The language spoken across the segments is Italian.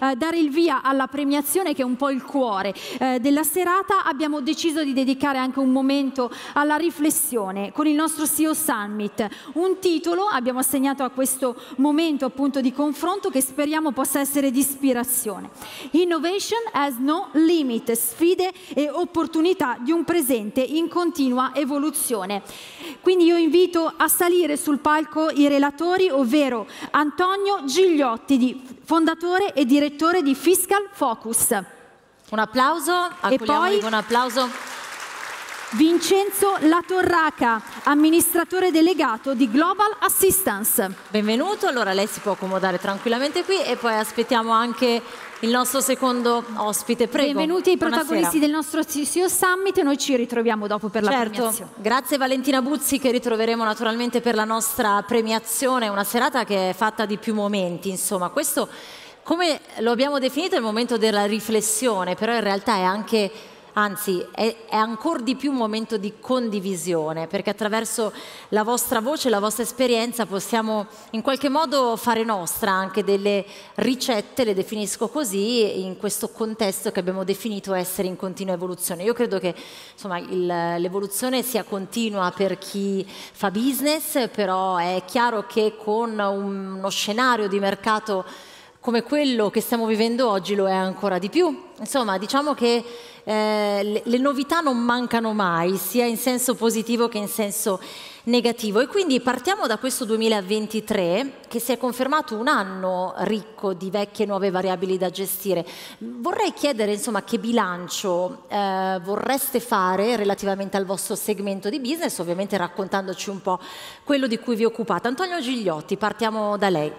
Eh, dare il via alla premiazione che è un po' il cuore eh, della serata, abbiamo deciso di dedicare anche un momento alla riflessione con il nostro CEO Summit. Un titolo abbiamo assegnato a questo momento appunto di confronto che speriamo possa essere di ispirazione. Innovation has no limit, sfide e opportunità di un presente in continua evoluzione. Quindi io invito a salire sul palco i relatori, ovvero Antonio Gigliotti, fondatore e direttore direttore di Fiscal Focus. Un applauso, a e poi un applauso. Vincenzo Latorraca, amministratore delegato di Global Assistance. Benvenuto, allora lei si può accomodare tranquillamente qui e poi aspettiamo anche il nostro secondo ospite. Prego. Benvenuti ai protagonisti Buonasera. del nostro CCO Summit, noi ci ritroviamo dopo per la certo. premiazione. Grazie Valentina Buzzi che ritroveremo naturalmente per la nostra premiazione, una serata che è fatta di più momenti, insomma, questo come lo abbiamo definito, è il momento della riflessione, però in realtà è anche anzi è, è ancora di più un momento di condivisione, perché attraverso la vostra voce, la vostra esperienza possiamo in qualche modo fare nostra anche delle ricette, le definisco così, in questo contesto che abbiamo definito essere in continua evoluzione. Io credo che insomma, il, l'evoluzione sia continua per chi fa business, però è chiaro che con uno scenario di mercato come quello che stiamo vivendo oggi lo è ancora di più. Insomma, diciamo che eh, le, le novità non mancano mai, sia in senso positivo che in senso negativo. E quindi partiamo da questo 2023 che si è confermato un anno ricco di vecchie e nuove variabili da gestire. Vorrei chiedere insomma che bilancio eh, vorreste fare relativamente al vostro segmento di business, ovviamente raccontandoci un po' quello di cui vi occupate. Antonio Gigliotti, partiamo da lei.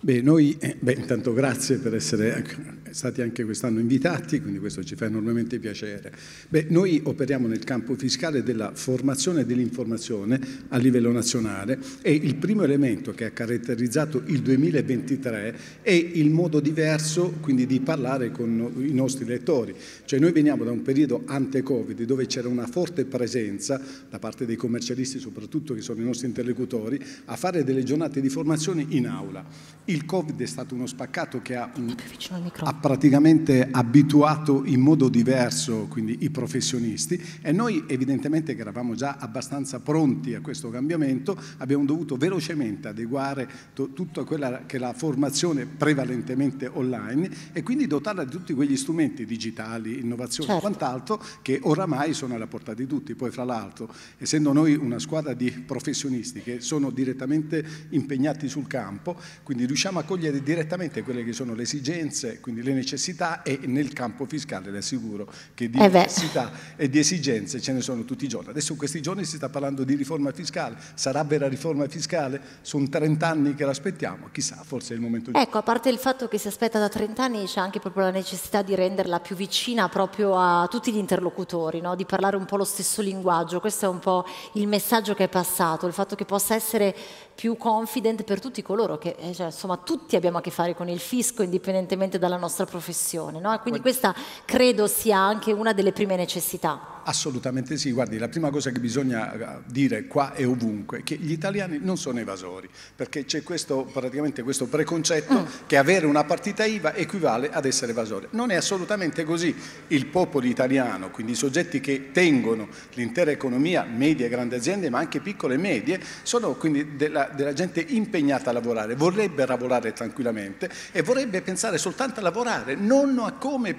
Beh, noi, eh, beh, intanto grazie per essere ecco, eh, stati anche quest'anno invitati, quindi questo ci fa enormemente piacere. Beh, noi operiamo nel campo fiscale della formazione e dell'informazione a livello nazionale e il primo elemento che ha caratterizzato il 2023 è il modo diverso quindi di parlare con i nostri lettori. Cioè noi veniamo da un periodo ante-Covid dove c'era una forte presenza da parte dei commercialisti soprattutto che sono i nostri interlocutori a fare delle giornate di formazione in aula. Il Covid è stato uno spaccato che ha, ha praticamente abituato in modo diverso, quindi i professionisti, e noi evidentemente che eravamo già abbastanza pronti a questo cambiamento, abbiamo dovuto velocemente adeguare to- tutta quella che è la formazione prevalentemente online e quindi dotarla di tutti quegli strumenti digitali, innovazione certo. e quant'altro che oramai sono alla portata di tutti. Poi fra l'altro, essendo noi una squadra di professionisti che sono direttamente impegnati sul campo, quindi riusciamo a cogliere direttamente quelle che sono le esigenze, quindi le le necessità e nel campo fiscale le assicuro che di eh necessità e di esigenze ce ne sono tutti i giorni. Adesso in questi giorni si sta parlando di riforma fiscale, sarà vera riforma fiscale? Sono 30 anni che l'aspettiamo, chissà, forse è il momento giusto. Ecco, a parte il fatto che si aspetta da 30 anni c'è anche proprio la necessità di renderla più vicina proprio a tutti gli interlocutori, no? di parlare un po' lo stesso linguaggio, questo è un po' il messaggio che è passato, il fatto che possa essere più confident per tutti coloro che, eh, cioè, insomma, tutti abbiamo a che fare con il fisco indipendentemente dalla nostra nostra professione. No? Quindi questa credo sia anche una delle prime necessità. Assolutamente sì, guardi, la prima cosa che bisogna eh, dire qua e ovunque è che gli italiani non sono evasori, perché c'è questo, praticamente questo preconcetto mm. che avere una partita IVA equivale ad essere evasore. Non è assolutamente così. Il popolo italiano, quindi i soggetti che tengono l'intera economia, medie e grandi aziende, ma anche piccole e medie, sono quindi della, della gente impegnata a lavorare, vorrebbe lavorare tranquillamente e vorrebbe pensare soltanto a lavorare, non a come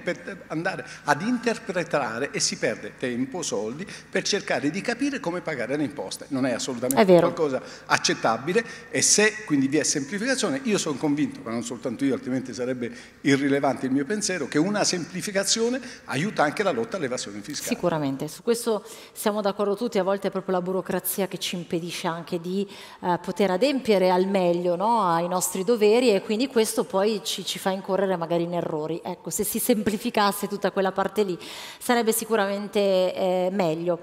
andare ad interpretare e si perde tempo tempo, soldi, per cercare di capire come pagare le imposte. Non è assolutamente è qualcosa accettabile e se quindi vi è semplificazione, io sono convinto, ma non soltanto io, altrimenti sarebbe irrilevante il mio pensiero, che una semplificazione aiuta anche la lotta all'evasione fiscale. Sicuramente, su questo siamo d'accordo tutti, a volte è proprio la burocrazia che ci impedisce anche di eh, poter adempiere al meglio no, ai nostri doveri e quindi questo poi ci, ci fa incorrere magari in errori. Ecco, se si semplificasse tutta quella parte lì sarebbe sicuramente eh, meglio.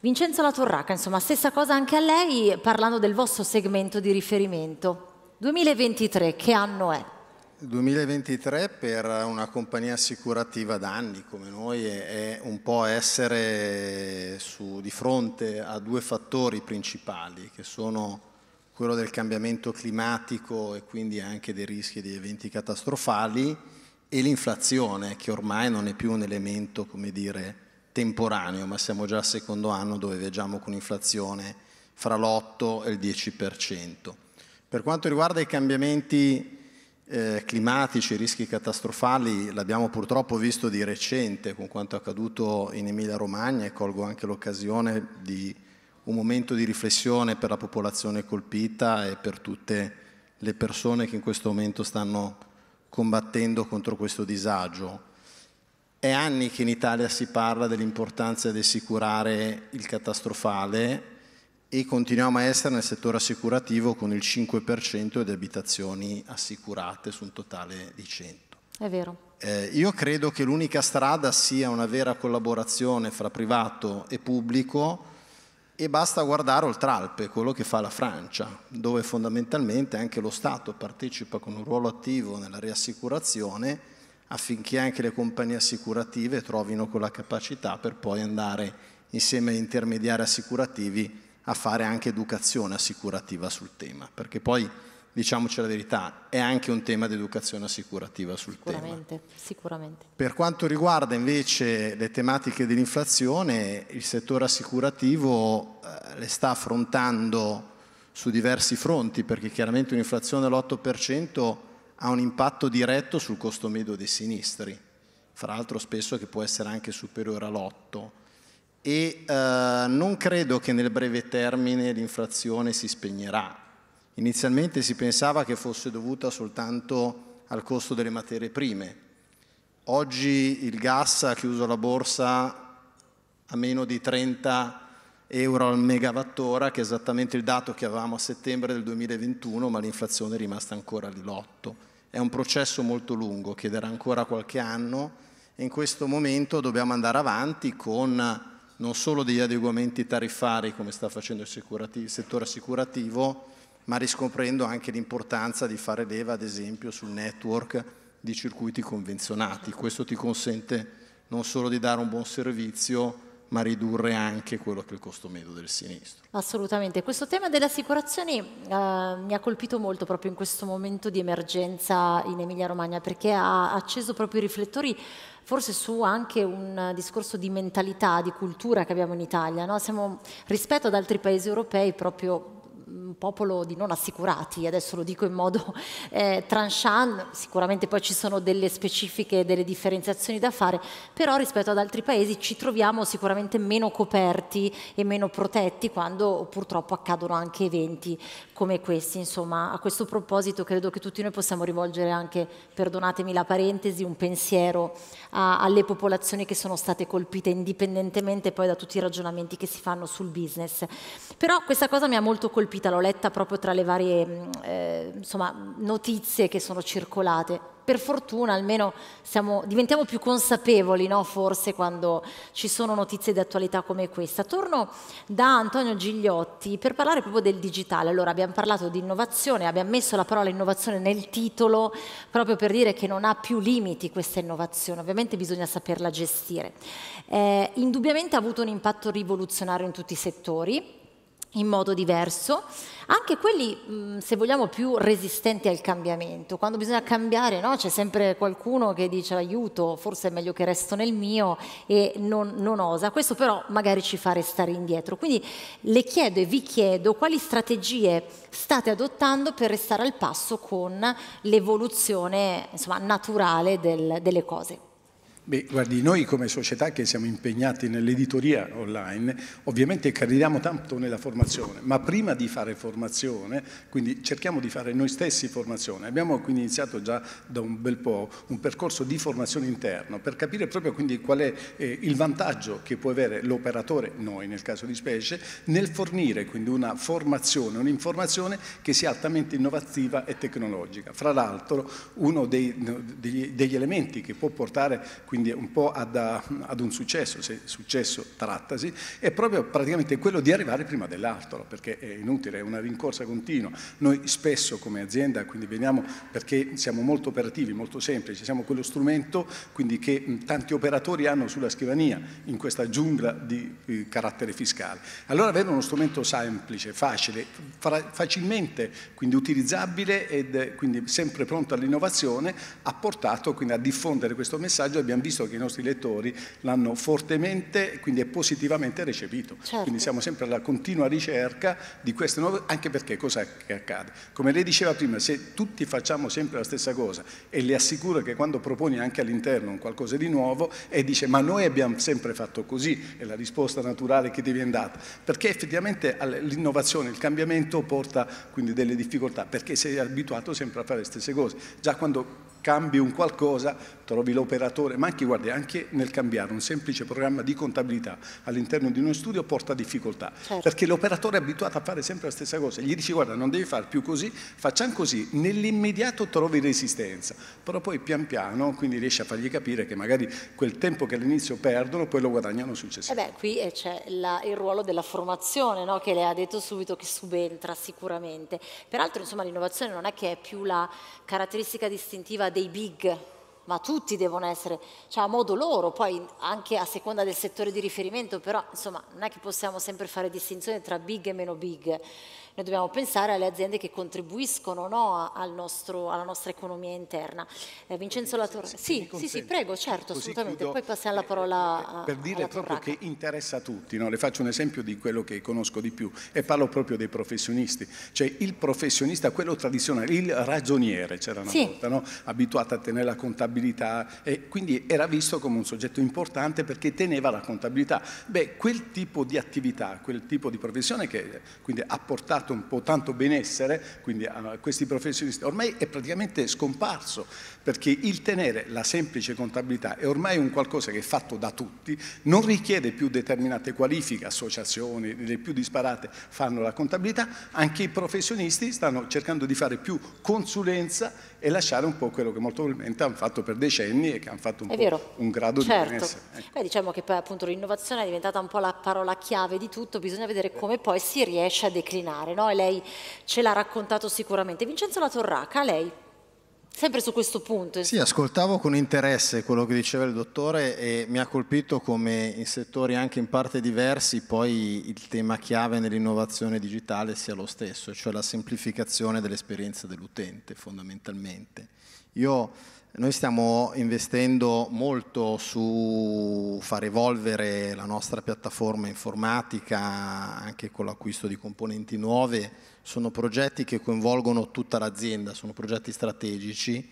Vincenzo La Latorraca, insomma, stessa cosa anche a lei, parlando del vostro segmento di riferimento. 2023, che anno è? 2023 per una compagnia assicurativa da anni come noi è un po' essere su, di fronte a due fattori principali che sono quello del cambiamento climatico e quindi anche dei rischi di eventi catastrofali e l'inflazione che ormai non è più un elemento come dire, temporaneo, ma siamo già al secondo anno dove viaggiamo con inflazione fra l'8 e il 10%. Per quanto riguarda i cambiamenti eh, climatici, i rischi catastrofali, l'abbiamo purtroppo visto di recente con quanto accaduto in Emilia-Romagna e colgo anche l'occasione di un momento di riflessione per la popolazione colpita e per tutte le persone che in questo momento stanno combattendo contro questo disagio. È anni che in Italia si parla dell'importanza di assicurare il catastrofale e continuiamo a essere nel settore assicurativo con il 5% di abitazioni assicurate su un totale di 100. È vero. Eh, io credo che l'unica strada sia una vera collaborazione fra privato e pubblico e basta guardare oltre Alpe, quello che fa la Francia, dove fondamentalmente anche lo Stato partecipa con un ruolo attivo nella riassicurazione affinché anche le compagnie assicurative trovino quella capacità per poi andare insieme agli intermediari assicurativi a fare anche educazione assicurativa sul tema, perché poi diciamoci la verità, è anche un tema di educazione assicurativa sul sicuramente, tema. Sicuramente. Per quanto riguarda invece le tematiche dell'inflazione, il settore assicurativo eh, le sta affrontando su diversi fronti, perché chiaramente un'inflazione all'8% ha un impatto diretto sul costo medio dei sinistri, fra l'altro spesso che può essere anche superiore all'8 e eh, non credo che nel breve termine l'inflazione si spegnerà. Inizialmente si pensava che fosse dovuta soltanto al costo delle materie prime. Oggi il gas ha chiuso la borsa a meno di 30 euro al megawattora, che è esattamente il dato che avevamo a settembre del 2021, ma l'inflazione è rimasta ancora all'otto. È un processo molto lungo, chiederà ancora qualche anno e in questo momento dobbiamo andare avanti con non solo degli adeguamenti tariffari come sta facendo il settore assicurativo, ma riscoprendo anche l'importanza di fare leva ad esempio sul network di circuiti convenzionati. Questo ti consente non solo di dare un buon servizio, ma ridurre anche quello che è il costo medio del sinistro. Assolutamente, questo tema delle assicurazioni eh, mi ha colpito molto proprio in questo momento di emergenza in Emilia Romagna perché ha acceso proprio i riflettori forse su anche un discorso di mentalità, di cultura che abbiamo in Italia. No? Siamo rispetto ad altri paesi europei proprio un popolo di non assicurati, adesso lo dico in modo eh, tranchant, sicuramente poi ci sono delle specifiche, delle differenziazioni da fare, però rispetto ad altri paesi ci troviamo sicuramente meno coperti e meno protetti quando purtroppo accadono anche eventi come questi. Insomma, a questo proposito credo che tutti noi possiamo rivolgere anche, perdonatemi la parentesi, un pensiero a, alle popolazioni che sono state colpite indipendentemente poi da tutti i ragionamenti che si fanno sul business. Però questa cosa mi ha molto colpito colpita, l'ho letta proprio tra le varie mm, eh, insomma, notizie che sono circolate. Per fortuna almeno siamo, diventiamo più consapevoli, no? forse, quando ci sono notizie di attualità come questa. Torno da Antonio Gigliotti per parlare proprio del digitale. Allora, abbiamo parlato di innovazione, abbiamo messo la parola innovazione nel titolo proprio per dire che non ha più limiti questa innovazione. Ovviamente bisogna saperla gestire. Eh, indubbiamente ha avuto un impatto rivoluzionario in tutti i settori in modo diverso, anche quelli mm, se vogliamo più resistenti al cambiamento, quando bisogna cambiare no? c'è sempre qualcuno che dice aiuto, forse è meglio che resto nel mio e non, non, osa, questo però magari ci fa restare indietro, quindi le chiedo e vi chiedo quali strategie state adottando per restare al passo con l'evoluzione insomma, naturale del, delle cose. Beh, guardi, noi come società che siamo impegnati nell'editoria online, ovviamente crediamo tanto nella formazione, ma prima di fare formazione, quindi cerchiamo di fare noi stessi formazione. Abbiamo quindi iniziato già da un bel po' un percorso di formazione interno per capire proprio quindi qual è eh, il vantaggio che può avere l'operatore, noi nel caso di specie, nel fornire quindi una formazione, un'informazione che sia altamente innovativa e tecnologica. Fra l'altro uno dei, degli, degli elementi che può portare quindi un po' ad, ad un successo, se successo trattasi, è proprio praticamente quello di arrivare prima dell'altro, perché è inutile, è una rincorsa continua. Noi spesso come azienda, quindi veniamo perché siamo molto operativi, molto semplici, siamo quello strumento quindi, che tanti operatori hanno sulla scrivania in questa giungla di eh, carattere fiscale. Allora avere uno strumento semplice, facile, facilmente quindi utilizzabile e eh, quindi sempre pronto all'innovazione ha portato quindi, a diffondere questo messaggio abbiamo visto che i nostri lettori l'hanno fortemente, e quindi è positivamente recepito. Certo. Quindi siamo sempre alla continua ricerca di queste nuove, anche perché cosa accade? Come lei diceva prima, se tutti facciamo sempre la stessa cosa e le assicuro che quando proponi anche all'interno un qualcosa di nuovo e dice ma noi abbiamo sempre fatto così, è la risposta naturale che ti viene data, perché effettivamente l'innovazione, il cambiamento porta quindi delle difficoltà, perché sei abituato sempre a fare le stesse cose. Già quando cambi un qualcosa, trovi l'operatore, ma anche, guardi, anche nel cambiare un semplice programma di contabilità all'interno di uno studio porta difficoltà, certo. perché l'operatore è abituato a fare sempre la stessa cosa, gli dici guarda non devi fare più così, facciamo così, nell'immediato trovi resistenza, però poi pian piano quindi riesci a fargli capire che magari quel tempo che all'inizio perdono poi lo guadagnano eh successivamente. E beh, qui eh, c'è il ruolo della formazione no? che le ha detto subito che subentra sicuramente, peraltro insomma l'innovazione non è che è più la caratteristica distintiva dei big, ma tutti devono essere, cioè a modo loro, poi anche a seconda del settore di riferimento, però insomma non è che possiamo sempre fare distinzione tra big e meno big. Noi dobbiamo pensare alle aziende che contribuiscono no, al nostro, alla nostra economia interna. Eh, Vincenzo Latorre. Sì, sì, sì, prego, certo, Così assolutamente. Chiudo, Poi passiamo la parola eh, eh, a Per dire proprio che interessa a tutti, no? le faccio un esempio di quello che conosco di più e parlo proprio dei professionisti. Cioè il professionista, quello tradizionale, il ragioniere, c'era una sì. volta, no? abituato a tenere la contabilità e quindi era visto come un soggetto importante perché teneva la contabilità. Beh, quel tipo di attività, quel tipo di professione che quindi ha portato dato un po' tanto benessere, quindi a ah, questi professionisti, ormai è praticamente scomparso, perché il tenere la semplice contabilità è ormai un qualcosa che è fatto da tutti, non richiede più determinate qualifiche, associazioni, le più disparate fanno la contabilità, anche i professionisti stanno cercando di fare più consulenza e lasciare un po' quello che molto probabilmente hanno fatto per decenni e che hanno fatto un, è vero. un grado certo. di benessere. Beh, ecco. diciamo che poi appunto l'innovazione è diventata un po' la parola chiave di tutto, bisogna vedere come poi si riesce a declinare, no? e lei ce l'ha raccontato sicuramente. Vincenzo La Torraca, lei Sempre su questo punto. Sì, ascoltavo con interesse quello che diceva il dottore e mi ha colpito come in settori anche in parte diversi poi il tema chiave nell'innovazione digitale sia lo stesso, cioè la semplificazione dell'esperienza dell'utente fondamentalmente. Io noi stiamo investendo molto su far evolvere la nostra piattaforma informatica anche con l'acquisto di componenti nuove. Sono progetti che coinvolgono tutta l'azienda, sono progetti strategici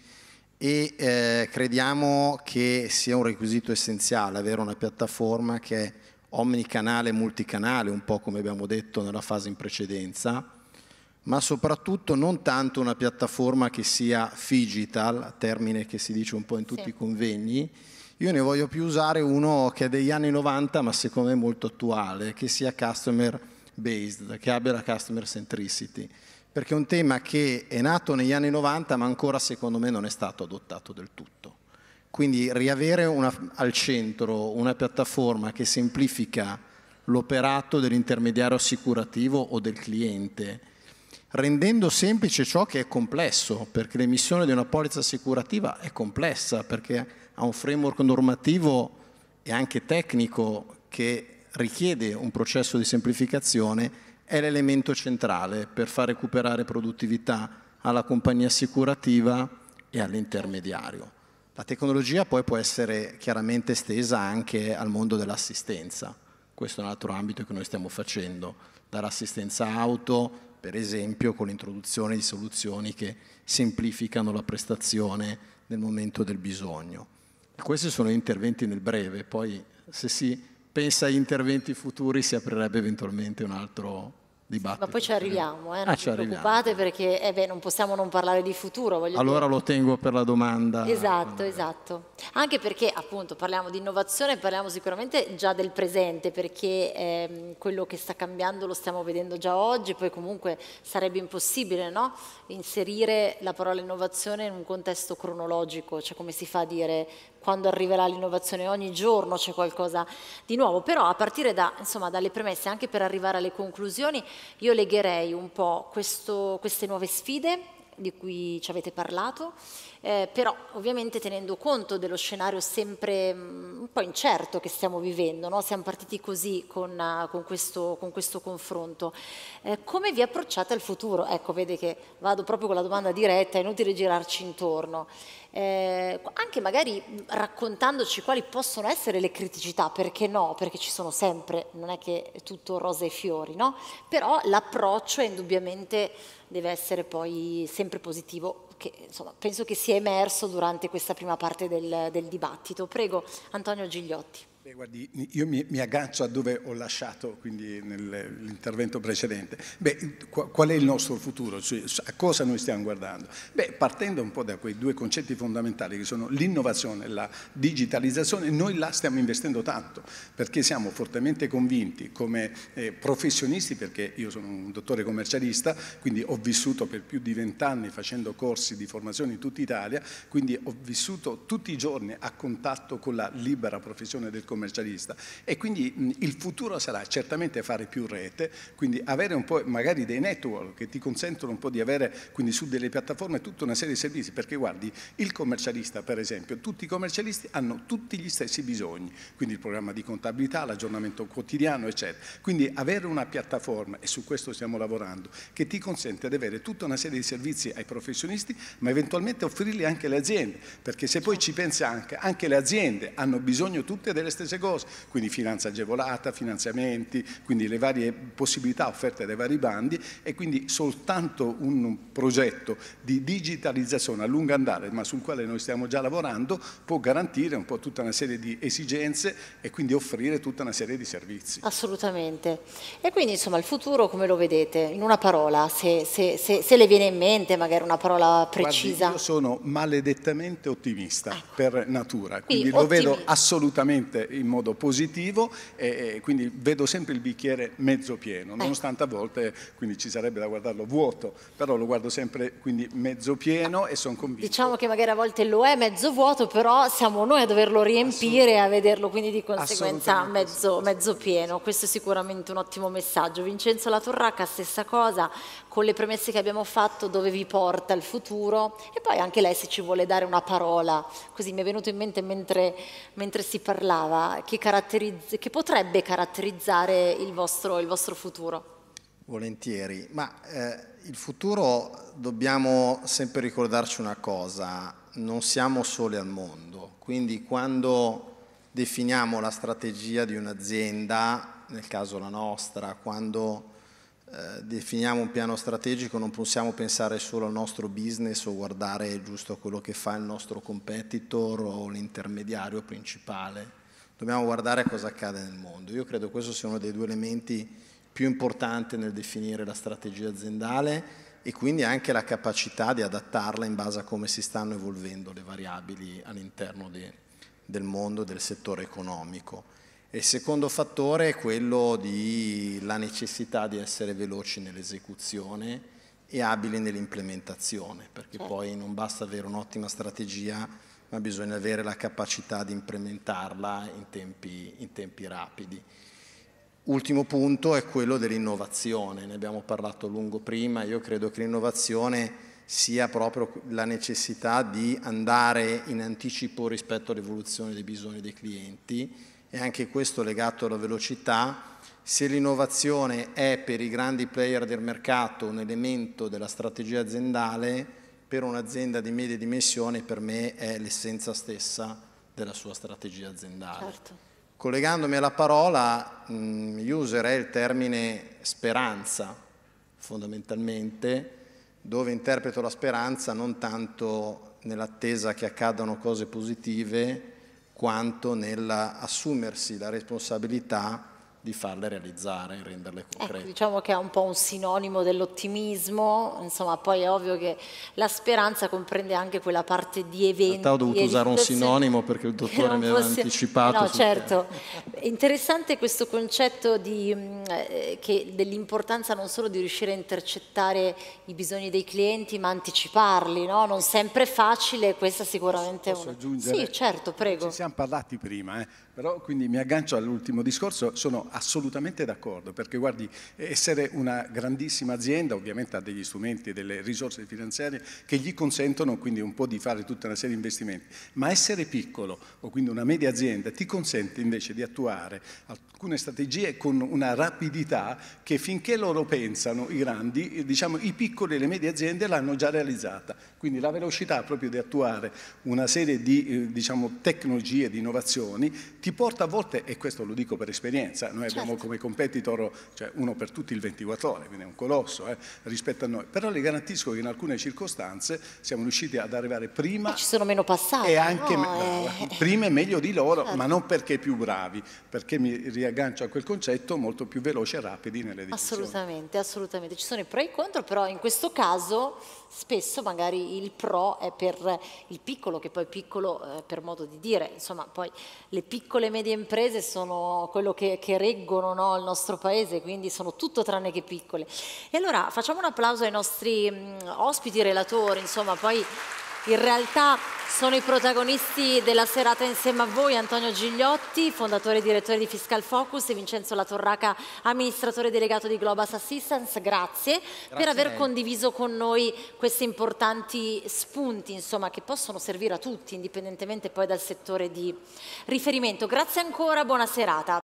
e eh, crediamo che sia un requisito essenziale avere una piattaforma che è omnicanale e multicanale, un po' come abbiamo detto nella fase in precedenza, ma soprattutto non tanto una piattaforma che sia digital, termine che si dice un po' in tutti sì. i convegni, io ne voglio più usare uno che è degli anni 90 ma secondo me molto attuale, che sia customer based, che abbia la customer centricity, perché è un tema che è nato negli anni 90 ma ancora secondo me non è stato adottato del tutto. Quindi riavere una, al centro una piattaforma che semplifica l'operato dell'intermediario assicurativo o del cliente, rendendo semplice ciò che è complesso, perché l'emissione di una polizza assicurativa è complessa, perché ha un framework normativo e anche tecnico che richiede un processo di semplificazione, è l'elemento centrale per far recuperare produttività alla compagnia assicurativa e all'intermediario. La tecnologia poi può essere chiaramente estesa anche al mondo dell'assistenza, questo è un altro ambito che noi stiamo facendo, dall'assistenza auto per esempio con l'introduzione di soluzioni che semplificano la prestazione nel momento del bisogno. questi sono interventi nel breve, poi se si pensa a interventi futuri si aprirebbe eventualmente un altro, dibattito. Ma poi ci arriviamo, eh? non ah, ci preoccupate perché eh beh, non possiamo non parlare di futuro. Allora dire. lo tengo per la domanda. Esatto, esatto. Anche perché appunto parliamo di innovazione, parliamo sicuramente già del presente perché ehm, quello che sta cambiando lo stiamo vedendo già oggi, poi comunque sarebbe impossibile no? inserire la parola innovazione in un contesto cronologico, cioè come si fa a dire quando arriverà l'innovazione, ogni giorno c'è qualcosa di nuovo, però a partire da, insomma, dalle premesse, anche per arrivare alle conclusioni, io legherei un po' questo, queste nuove sfide di cui ci avete parlato eh, però ovviamente tenendo conto dello scenario sempre mm, un po' incerto che stiamo vivendo, no? siamo partiti così con, eh, con, questo, con questo, confronto. Eh, come vi approcciate al futuro? Ecco, vede che vado proprio con la domanda diretta, è inutile girarci intorno. Eh, anche magari mm, raccontandoci quali possono essere le criticità, perché no, perché ci sono sempre, non è che è tutto rose e fiori, no? però l'approccio è indubbiamente deve essere poi sempre positivo, che insomma, penso che sia che emerso durante questa prima parte del, del dibattito. Prego, Antonio Gigliotti. Eh, guardi, io mi, mi, aggancio a dove ho lasciato quindi nell'intervento precedente. Beh, qual è il nostro futuro? Cioè, a cosa noi stiamo guardando? Beh, partendo un po' da quei due concetti fondamentali che sono l'innovazione e la digitalizzazione, noi là stiamo investendo tanto perché siamo fortemente convinti come eh, professionisti, perché io sono un dottore commercialista, quindi ho vissuto per più di vent'anni facendo corsi di formazione in tutta Italia, quindi ho vissuto tutti i giorni a contatto con la libera professione del commercio commercialista e quindi mh, il futuro sarà certamente fare più rete, quindi avere un po' magari dei network che ti consentono un po' di avere quindi su delle piattaforme tutta una serie di servizi, perché guardi il commercialista per esempio, tutti i commercialisti hanno tutti gli stessi bisogni, quindi il programma di contabilità, l'aggiornamento quotidiano eccetera, quindi avere una piattaforma e su questo stiamo lavorando che ti consente di avere tutta una serie di servizi ai professionisti ma eventualmente offrirli anche alle aziende, perché se poi ci pensi anche, anche le aziende hanno bisogno tutte delle stesse stesse cose, quindi finanza agevolata, finanziamenti, quindi le varie possibilità offerte dai vari bandi e quindi soltanto un progetto di digitalizzazione a lungo andare, ma sul quale noi stiamo già lavorando, può garantire un po' tutta una serie di esigenze e quindi offrire tutta una serie di servizi. Assolutamente. E quindi insomma il futuro come lo vedete? In una parola, se, se, se, se le viene in mente magari una parola precisa. Guardi, io sono maledettamente ottimista ecco. per natura, quindi, quindi lo vedo assolutamente in modo positivo e, quindi vedo sempre il bicchiere mezzo pieno, ecco. nonostante a volte quindi ci sarebbe da guardarlo vuoto, però lo guardo sempre quindi mezzo pieno e sono convinto. Diciamo che magari a volte lo è mezzo vuoto, però siamo noi a doverlo riempire e a vederlo quindi di conseguenza mezzo, mezzo pieno. Questo è sicuramente un ottimo messaggio. Vincenzo La Torracca, stessa cosa, con le premesse che abbiamo fatto dove vi porta il futuro e poi anche lei se ci vuole dare una parola, così mi è venuto in mente mentre, mentre si parlava, che, caratterizz- che, potrebbe caratterizzare il vostro, il vostro futuro. Volentieri, ma eh, il futuro dobbiamo sempre ricordarci una cosa, non siamo soli al mondo, quindi quando definiamo la strategia di un'azienda, nel caso la nostra, quando eh, definiamo un piano strategico non possiamo pensare solo al nostro business o guardare giusto a quello che fa il nostro competitor o l'intermediario principale, dobbiamo guardare a cosa accade nel mondo. Io credo questo sia uno dei due elementi più importanti nel definire la strategia aziendale e quindi anche la capacità di adattarla in base a come si stanno evolvendo le variabili all'interno de, del mondo, del settore economico il secondo fattore è quello della necessità di essere veloci nell'esecuzione e abili nell'implementazione, perché certo. poi non basta avere un'ottima strategia, ma bisogna avere la capacità di implementarla in tempi, in tempi rapidi. Ultimo punto è quello dell'innovazione, ne abbiamo parlato a lungo prima, io credo che l'innovazione sia proprio la necessità di andare in anticipo rispetto all'evoluzione dei bisogni dei clienti e anche questo legato alla velocità, se l'innovazione è per i grandi player del mercato un elemento della strategia aziendale, per un'azienda di medie dimensioni per me è l'essenza stessa della sua strategia aziendale. Certo. Collegandomi alla parola, mh, mm, userei il termine speranza, fondamentalmente, dove interpreto la speranza non tanto nell'attesa che accadano cose positive, quanto nell'assumersi la responsabilità di farle realizzare, renderle ecco, concrete. Ecco, diciamo che è un po' un sinonimo dell'ottimismo, insomma poi è ovvio che la speranza comprende anche quella parte di eventi. In realtà ho dovuto usare un sinonimo perché il dottore mi aveva fosse... anticipato. No, certo. È interessante questo concetto mm, eh, dell'importanza non solo di riuscire a intercettare i bisogni dei clienti ma anticiparli, no? non sempre è facile, questa sicuramente posso, è una... Posso aggiungere? Sì, certo, prego. Ci siamo parlati prima, eh? Però quindi mi aggancio all'ultimo discorso, sono assolutamente d'accordo, perché guardi, essere una grandissima azienda ovviamente ha degli strumenti e delle risorse finanziarie che gli consentono quindi un po' di fare tutta una serie di investimenti, ma essere piccolo o quindi una media azienda ti consente invece di attuare alcune strategie con una rapidità che finché loro pensano i grandi, diciamo i piccoli e le medie aziende l'hanno già realizzata. Quindi la velocità proprio di attuare una serie di eh, diciamo, tecnologie, di innovazioni ti ti porta a volte, e questo lo dico per esperienza, noi abbiamo certo. come competitor cioè uno per tutti il 24 ore, quindi è un colosso eh, rispetto a noi, però le garantisco che in alcune circostanze siamo riusciti ad arrivare prima. E ci sono meno passati. E anche no, eh... prima e meglio di loro, certo. ma non perché più bravi, perché mi riaggancio a quel concetto, molto più veloci e rapidi nelle decisioni. Assolutamente, assolutamente. Ci sono i pro e i contro, però in questo caso spesso magari il pro è per il piccolo, che poi piccolo eh, per modo di dire, insomma poi le piccole e medie imprese sono quello che, che reggono no, il nostro paese, quindi sono tutto tranne che piccole. E allora facciamo un applauso ai nostri mh, mm, ospiti relatori, insomma poi in realtà sono i protagonisti della serata insieme a voi Antonio Gigliotti, fondatore e direttore di Fiscal Focus e Vincenzo Latorraca, amministratore delegato di Globas Assistance. Grazie, Grazie per aver condiviso con noi questi importanti spunti insomma, che possono servire a tutti indipendentemente poi dal settore di riferimento. Grazie ancora, buona serata.